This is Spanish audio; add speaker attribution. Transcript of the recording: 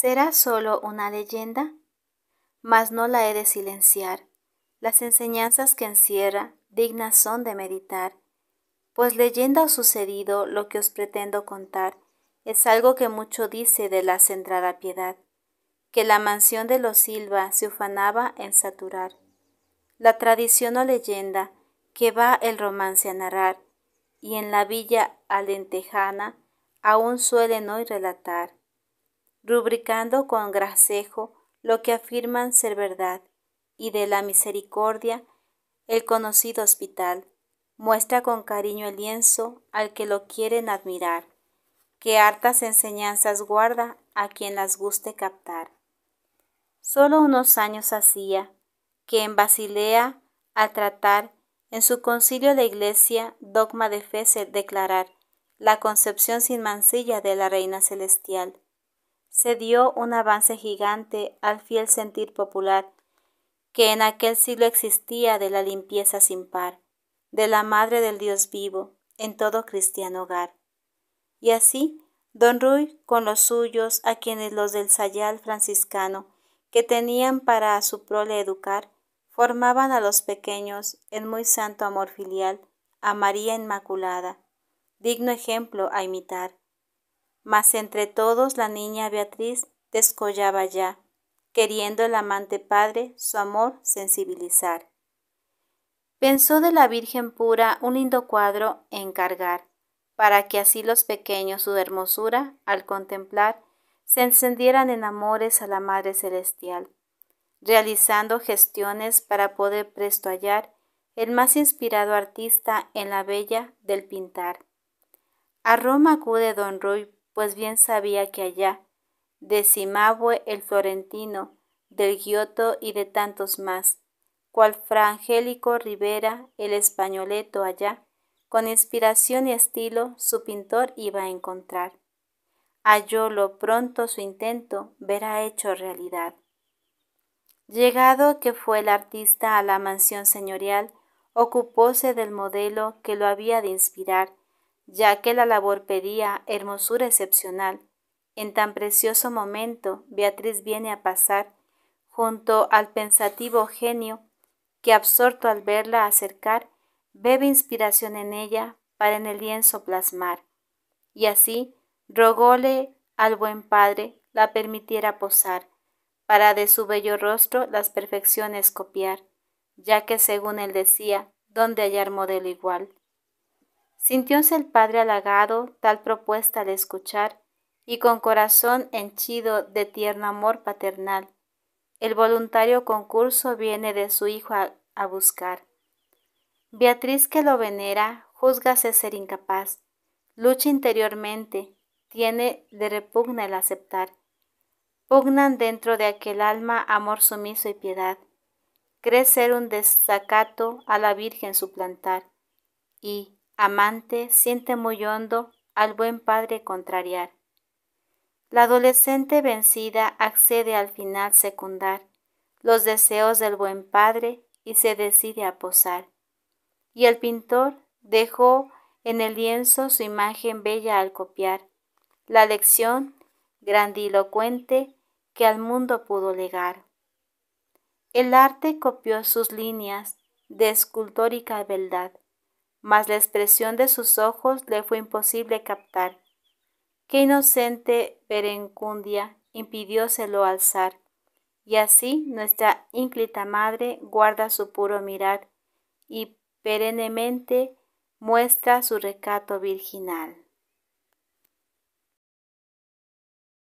Speaker 1: ¿Será solo una leyenda? Mas no la he de silenciar. Las enseñanzas que encierra dignas son de meditar, pues leyenda o sucedido lo que os pretendo contar es algo que mucho dice de la centrada piedad, que la mansión de los Silva se ufanaba en saturar. La tradición o leyenda que va el romance a narrar, y en la villa alentejana aún suelen hoy relatar rubricando con gracejo lo que afirman ser verdad, y de la misericordia, el conocido hospital, muestra con cariño el lienzo al que lo quieren admirar, que hartas enseñanzas guarda a quien las guste captar. Solo unos años hacía que en Basilea, al tratar en su concilio la Iglesia dogma de fe se declarar la concepción sin mancilla de la Reina Celestial, se dio un avance gigante al fiel sentir popular que en aquel siglo existía de la limpieza sin par, de la madre del Dios vivo en todo cristiano hogar. Y así, don Ruy con los suyos, a quienes los del sayal franciscano, que tenían para su prole educar, formaban a los pequeños en muy santo amor filial a María Inmaculada, digno ejemplo a imitar mas entre todos la niña Beatriz descollaba ya, queriendo el amante padre su amor sensibilizar. Pensó de la Virgen pura un lindo cuadro encargar, para que así los pequeños su hermosura, al contemplar, se encendieran en amores a la Madre Celestial, realizando gestiones para poder presto hallar el más inspirado artista en la bella del pintar. A Roma acude don Roy pues bien sabía que allá, de Simabue el florentino, del Giotto y de tantos más, cual Fra Angélico Rivera el españoleto allá, con inspiración y estilo su pintor iba a encontrar. lo pronto su intento verá hecho realidad. Llegado que fue el artista a la mansión señorial, ocupóse del modelo que lo había de inspirar ya que la labor pedía hermosura excepcional. En tan precioso momento, Beatriz viene a pasar junto al pensativo genio que, absorto al verla acercar, bebe inspiración en ella para en el lienzo plasmar. Y así rogóle al buen padre la permitiera posar, para de su bello rostro las perfecciones copiar, ya que según él decía, donde hallar modelo igual? Sintióse el padre halagado tal propuesta al escuchar, y con corazón henchido de tierno amor paternal, el voluntario concurso viene de su hijo a, buscar. Beatriz que lo venera, júzgase ser incapaz, lucha interiormente, tiene de repugna el aceptar. Pugnan dentro de aquel alma amor sumiso y piedad. Cree ser un desacato a la Virgen suplantar. Y, amante siente muy hondo al buen padre contrariar. La adolescente vencida accede al final secundar los deseos del buen padre y se decide a posar. Y el pintor dejó en el lienzo su imagen bella al copiar la lección grandilocuente que al mundo pudo legar. El arte copió sus líneas de escultórica beldad mas la expresión de sus ojos le fue imposible captar. Qué inocente perencundia impidióselo alzar, y así nuestra ínclita madre guarda su puro mirar y perennemente muestra su recato virginal.